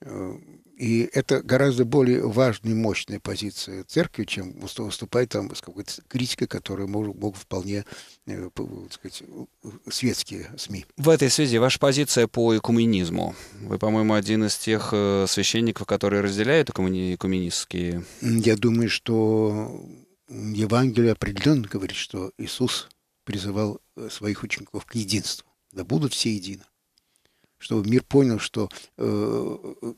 Э, и это гораздо более важная и мощная позиция церкви, чем выступать там с какой-то критикой, которую могут, могут вполне э, сказать, светские СМИ. В этой связи ваша позиция по экуменизму. Вы, по-моему, один из тех священников, которые разделяют экуменистские... Я думаю, что Евангелие определенно говорит, что Иисус призывал э, своих учеников к единству. Да будут все едины. Чтобы мир понял, что э, э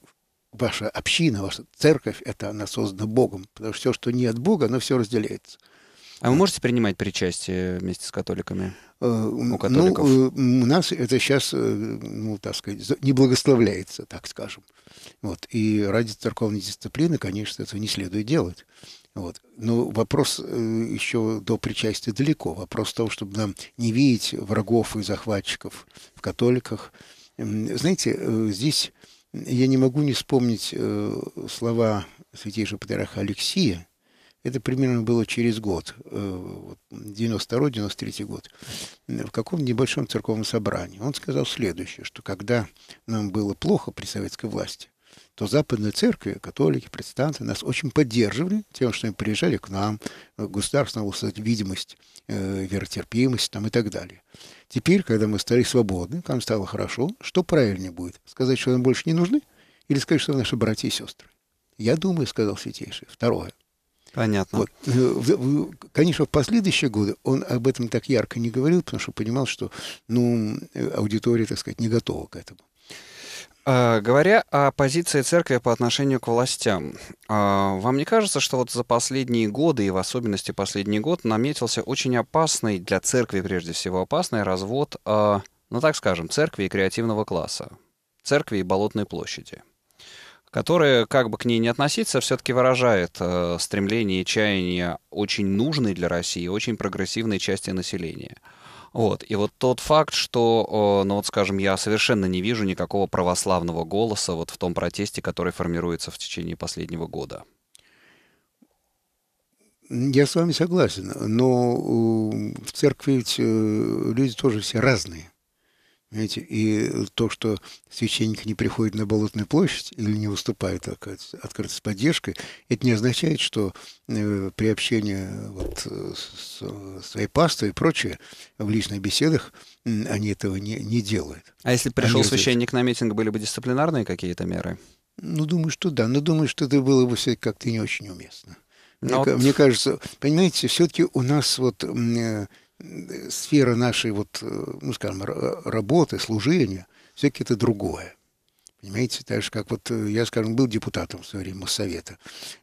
ваша община, ваша церковь, это она создана Богом. Потому что все, что не от Бога, оно все разделяется. А вы можете принимать причастие вместе с католиками? Э, у ну, католиков? Ну, у нас это сейчас, ну, так сказать, не благословляется, так скажем. Вот. И ради церковной дисциплины, конечно, этого не следует делать. Вот. Но вопрос э, еще до причастия далеко. Вопрос того, чтобы нам не видеть врагов и захватчиков в католиках. Знаете, э, здесь я не могу не вспомнить э, слова святейшего патриарха Алексия. Это примерно было через год, 92-93 год, в каком небольшом церковном собрании. Он сказал следующее, что когда нам было плохо при советской власти, то западные церкви, католики, протестанты нас очень поддерживали тем, что они приезжали к нам, э, государство усадь видимость, э, веротерпимость там, и так далее. Теперь, когда мы стали свободны, нам стало хорошо, что правильнее будет? Сказать, что нам больше не нужны, или сказать, что наши братья и сестры? Я думаю, сказал Святейший. Второе. Понятно. Вот. Э, конечно, в последующие годы он об этом так ярко не говорил, потому что понимал, что ну, э, аудитория, так сказать, не готова к этому. Э, говоря о позиции церкви по отношению к властям, а, вам не кажется, что вот за последние годы, и в особенности последний год, наметился очень опасный, для церкви прежде всего опасный развод, а, ну так скажем, церкви и креативного класса, церкви и Болотной площади? которая, как бы к ней не относиться, все-таки выражает э, стремление и чаяние очень нужной для России, очень прогрессивной части населения. Вот. И вот тот факт, что, ну вот скажем, я совершенно не вижу никакого православного голоса вот в том протесте, который формируется в течение последнего года. Я с вами согласен, но э, в церкви ведь э, люди тоже все разные. Понимаете? И то, что священник не приходит на Болотную площадь или не выступает открыто с поддержкой, это не означает, что э, при общении вот, э, с, с своей пастой и прочее в личных беседах они этого не, не делают. А если пришел они священник на митинг, были бы дисциплинарные какие-то меры? Ну, думаю, что да. Но думаю, что это было бы все как-то не очень уместно. Но... Ну мне, мне кажется, понимаете, все-таки у нас вот... Э, сфера нашей, вот, э, ну, скажем, работы, служения, все-таки это другое. Понимаете, так же, как вот э, я, скажем, был депутатом в свое время Моссовета.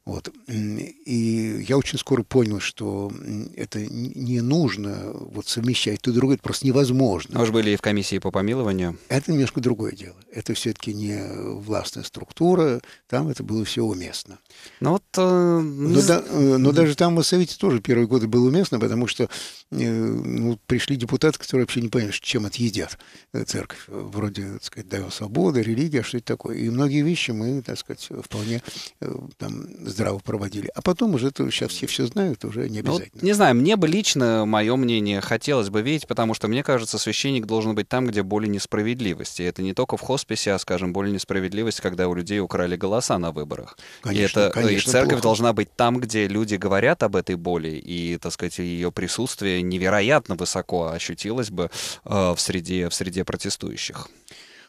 Вот. И я очень скоро понял, что это не нужно э, вот, совмещать то и другое, это просто невозможно. А вы же были и в комиссии по помилованию. Это немножко другое дело. Это все-таки не властная структура, там это было все уместно. Но, ну вот, э... но, да, э, но даже там в Моссовете тоже первые годы было уместно, потому что э, ну, пришли депутаты, которые вообще не понимают, чем отъедят Церковь вроде, так сказать, дает свободу, религия, что это такое. И многие вещи мы, так сказать, вполне э, там здраво проводили. А потом уже это сейчас все все знают, уже не ну, обязательно. Ну, не знаю, мне бы лично, мое мнение, хотелось бы видеть, потому что, мне кажется, священник должен быть там, где более несправедливости. это не только в хосписе, а, скажем, более несправедливость, когда у людей украли голоса на выборах. Конечно, и, это, конечно, и церковь плохо. должна быть там, где люди говорят об этой боли, и, так сказать, ее присутствие невероятно высоко ощутилось бы э, в, среде, в среде протестующих.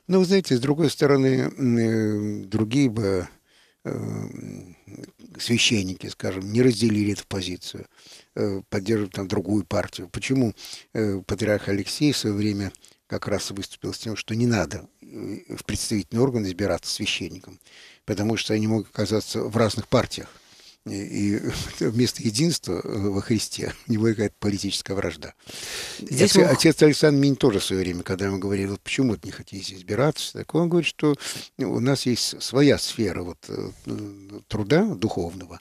Но, ну, вы знаете, с другой стороны, э, другие бы э, священники, скажем, не разделили эту позицию, э, поддерживают там другую партию. Почему патриарх Алексей в свое время как раз выступил с тем, что не надо в представительный орган избираться священником, потому что они могут оказаться в разных партиях и вместо единства э, во Христе у него какая политическая вражда. Здесь отец, отец Александр Минь тоже в свое время, когда ему говорили, вот почему не хотите избираться, так он говорит, что у нас есть своя сфера вот, э, э, труда духовного,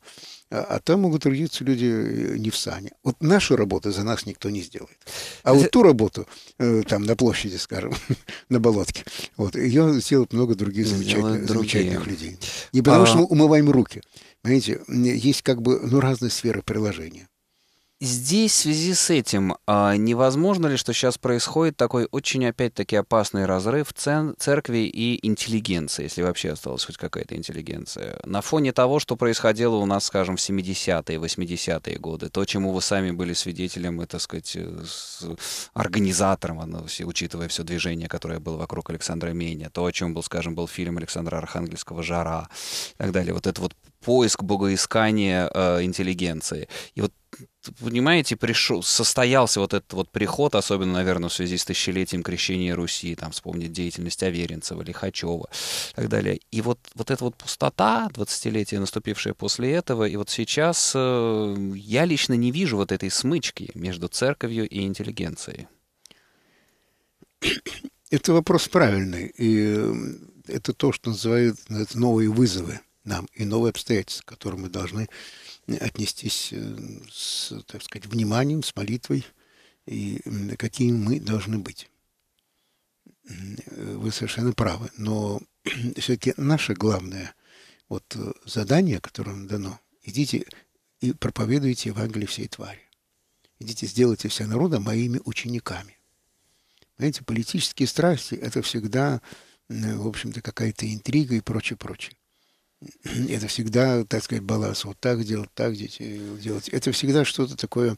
а, а там могут трудиться люди не в сане. Вот нашу работу за нас никто не сделает. А вот ту работу, там, на площади, скажем, на болотке, вот, ее сделают много других замечательных, замечательных людей. Не потому а... что мы умываем руки, Понимаете, есть как бы ну, разные сферы приложения. Здесь в связи с этим а, невозможно ли, что сейчас происходит такой очень, опять-таки, опасный разрыв церкви и интеллигенции, если вообще осталась хоть какая-то интеллигенция, на фоне того, что происходило у нас, скажем, в 70-е, 80-е годы, то, чему вы сами были свидетелем и, так сказать, э, организатором, ну, учитывая все движение, которое было вокруг Александра Меня, то, о чем был, скажем, был фильм Александра Архангельского «Жара» и так далее. Вот это вот поиск, богоискание э, интеллигенции. И вот понимаете, пришел, состоялся вот этот вот приход, особенно, наверное, в связи с тысячелетием крещения Руси, там, вспомнить деятельность Аверинцева, Лихачева и так далее. И вот, вот эта вот пустота, 20-летие, наступившее после этого, и вот сейчас э, я лично не вижу вот этой смычки между церковью и интеллигенцией. Это вопрос правильный, и э, это то, что называют это новые вызовы – нам и новые обстоятельства, к которым мы должны э, отнестись э, с, так сказать, вниманием, с молитвой, и какими мы должны быть. Э, вы совершенно правы. Но все-таки наше главное вот задание, которое нам дано, идите и проповедуйте Евангелие всей твари. Идите, сделайте все народа моими учениками. Знаете, политические страсти – это всегда, в общем-то, какая-то интрига и прочее, прочее. это всегда, так сказать, баланс. Вот так делать, так э, делать. Это всегда что-то такое,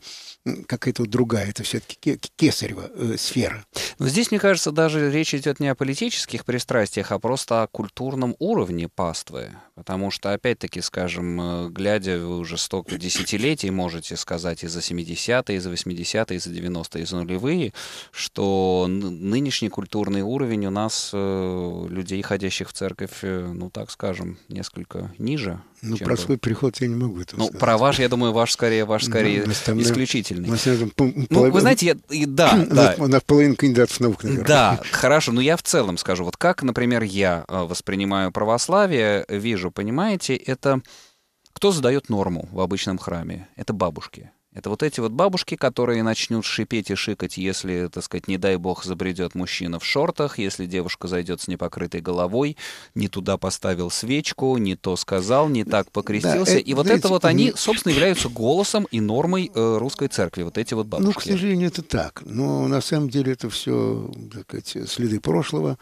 какая-то другая. Это все-таки кесарева э, сфера. Но здесь, мне кажется, даже речь идет не о политических пристрастиях, а просто о культурном уровне паствы. Потому что, опять-таки, скажем, э, глядя вы уже столько десятилетий, можете сказать и за 70-е, и за 80-е, и за 90-е, и за нулевые, что нынешний культурный уровень у нас э, людей, ходящих в церковь, э, ну так скажем, несколько несколько ниже. Ну, про свой приход я не могу этого ну, сказать. Про ваш, я думаю, ваш скорее, ваш скорее ну, остальное, исключительный. Мы скажем, полов... Ну, вы знаете, я, да, да. На, на половину кандидатов наук, наверное. Да, хорошо, но я в целом скажу, вот как, например, я э, воспринимаю православие, вижу, понимаете, это кто задает норму в обычном храме? Это бабушки. Это вот эти вот бабушки, которые начнут шипеть и шикать, если, так сказать, не дай бог, забредет мужчина в шортах, если девушка зайдет с непокрытой головой, не туда поставил свечку, не то сказал, не так покрестился. Да, э, и это, вот знаете, это вот они, собственно, являются голосом и нормой э, русской церкви, вот эти вот бабушки. Ну, к сожалению, это так. Но на самом деле это все, так сказать, следы прошлого,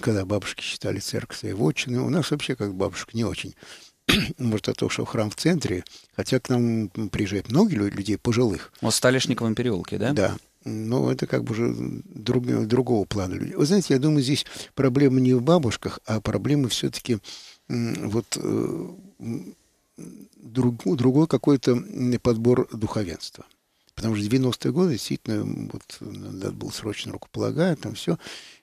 когда бабушки считали церковь своей вотчиной. У нас вообще как бабушек не очень может, от того, что храм в центре, хотя к нам приезжает много людей пожилых. Вот в Столешниковом переулке, да? Да. Но ну, это как бы уже друг, другого плана люди. Вы знаете, я думаю, здесь проблема не в бабушках, а проблема все-таки вот э, друг, другой какой-то подбор духовенства. Потому что 90-е годы действительно вот, надо было срочно рукополагать, там все.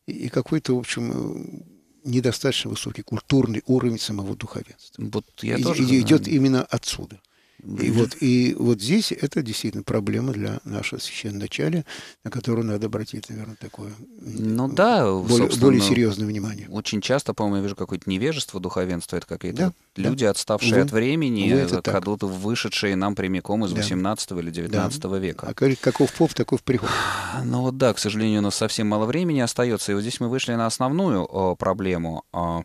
И, и какой-то, в общем, э, недостаточно высокий культурный уровень самого духовенства. Вот я и, тоже... и идет именно отсюда. И вот, и вот здесь это действительно проблема для нашего священноначалия, на которую надо обратить, наверное, такое ну, да, более, более ну, серьезное внимание. Очень часто, по-моему, я вижу какое-то невежество духовенства. Это какие-то да, люди, да. отставшие Увы. от времени, Увы, это вышедшие нам прямиком из да. 18 или 19 да. века. А каков поп, таков приход. Ну вот да, к сожалению, у нас совсем мало времени остается. И вот здесь мы вышли на основную о, э, проблему. О, а,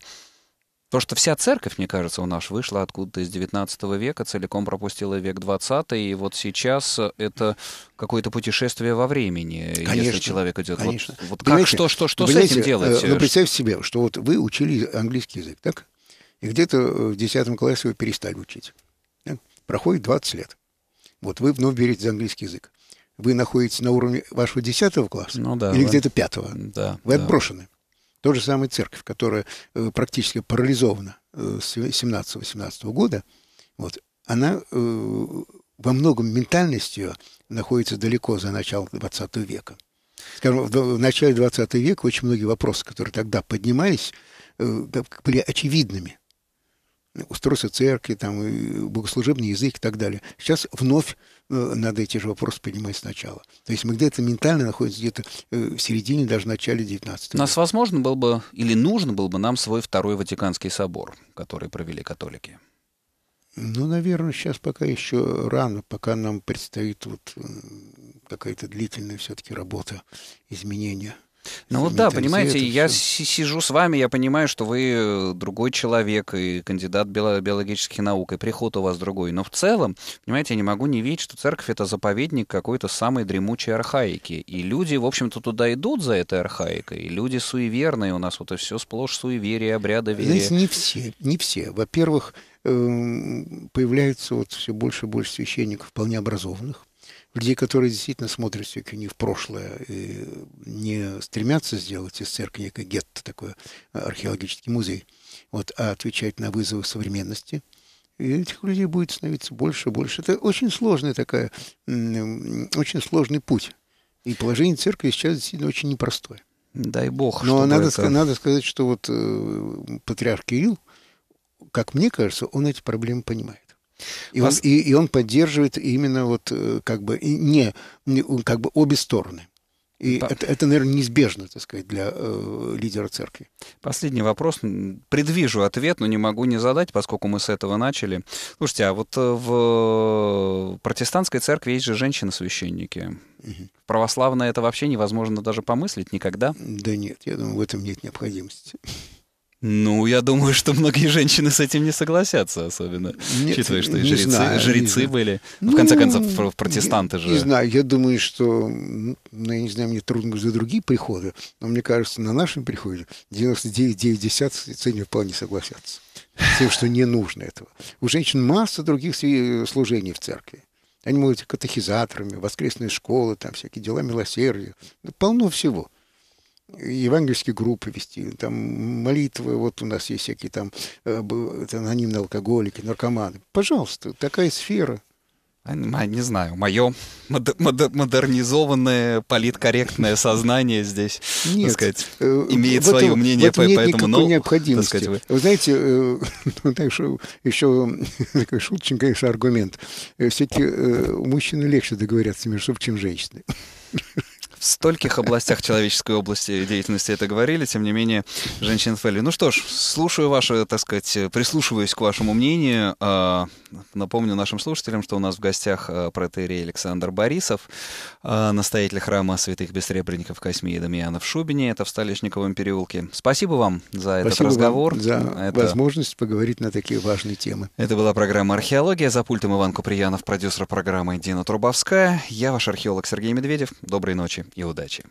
Потому что вся церковь, мне кажется, у нас вышла откуда-то из 19 века, целиком пропустила век 20, и вот сейчас это какое-то путешествие во времени, конечно, если человек идет. Конечно. Вот, вот как, что, что, что с этим делать? Э, ну, представьте себе, что вот вы учили английский язык, так? И где-то в 10 классе вы перестали учить. Так? Проходит 20 лет. Вот вы вновь берете за английский язык. Вы находитесь на уровне вашего 10 класса ну, да, или вы... где-то 5. Да, вы отброшены. То же самое церковь, которая э, практически парализована э, с 17-18 года, вот, она э, во многом ментальностью находится далеко за начало 20 века. Скажем, в начале 20 века очень многие вопросы, которые тогда поднимались, были очевидными. Устройство церкви, там, богослужебный язык и так далее. Сейчас вновь Э, надо эти же вопросы понимать сначала. То есть мы где-то ментально находимся где-то э, в середине, даже в начале 19 века. Нас, возможно, был бы или нужно был бы нам свой Второй Ватиканский собор, который провели католики. Ну, наверное, сейчас пока еще рано, пока нам предстоит вот какая-то длительная все-таки работа, изменения. Ну вот да, понимаете, я все. сижу с вами, я понимаю, что вы э, другой человек и кандидат биологических наук, и приход у вас другой. Но в целом, понимаете, я не могу не видеть, что церковь это заповедник какой-то самой дремучей архаики. И люди, в общем-то, туда идут за этой архаикой. И люди суеверные у нас, вот и все сплошь суеверие, обряды верие. Знаете, не все, не все. Во-первых, эм, появляется вот все больше и больше священников вполне образованных, людей, которые действительно смотрят все-таки не в прошлое, и не стремятся сделать из церкви некое гетто, такой а, археологический музей, вот, а отвечать на вызовы современности. И этих людей будет становиться больше и больше. Это очень сложный такая, очень сложный путь. И положение церкви сейчас действительно очень непростое. Дай бог. Но надо, это... надо сказать, что вот э, патриарх Кирилл, как мне кажется, он эти проблемы понимает. И он, он, и, и он поддерживает именно вот э, как бы не как бы обе стороны. И да. это, это, наверное, неизбежно, так сказать, для э, лидера церкви. Последний вопрос. Предвижу ответ, но не могу не задать, поскольку мы с этого начали. Слушайте, а вот э, в протестантской церкви есть же женщины-священники. Угу. Православное это вообще невозможно даже помыслить никогда? Да нет, я думаю, в этом нет необходимости. Ну, я думаю, что многие женщины с этим не согласятся, особенно, Нет, учитывая, что и жрецы, знаю, жрецы были. Ну, в конце концов, протестанты я, же. Не знаю, я думаю, что, ну, я не знаю, мне трудно за другие приходы, но мне кажется, на нашем приходе 99,9 ценю вполне согласятся с тем, что не нужно этого. У женщин масса других служений в церкви. Они могут быть катехизаторами, воскресные школы, там всякие дела милосердия. полно всего евангельские группы вести, там молитвы, вот у нас есть всякие там э, анонимные алкоголики, наркоманы. Пожалуйста, такая сфера. А, не знаю, мое модернизованное политкорректное сознание здесь, нет, э, ну, так сказать, имеет свое этом, мнение, по, нет поэтому... Нет необходимости. Сказать, вы... вы знаете, дальше э, ну, еще такой шуточный, конечно, аргумент. Все-таки мужчины легче договорятся между собой, чем женщины. в стольких областях человеческой области деятельности это говорили, тем не менее, Женщина Фелли. Ну что ж, слушаю ваше, так сказать, прислушиваюсь к вашему мнению. А, Напомню нашим слушателям, что у нас в гостях э, протеерей Александр Борисов, э, настоятель храма святых бессребренников Косьми и Дамиана в Шубине, это в Столешниковом переулке. Спасибо вам за Спасибо этот разговор. за это... возможность поговорить на такие важные темы. Это была программа «Археология». За пультом Иван Куприянов, продюсер программы Дина Трубовская. Я ваш археолог Сергей Медведев. Доброй ночи и удачи.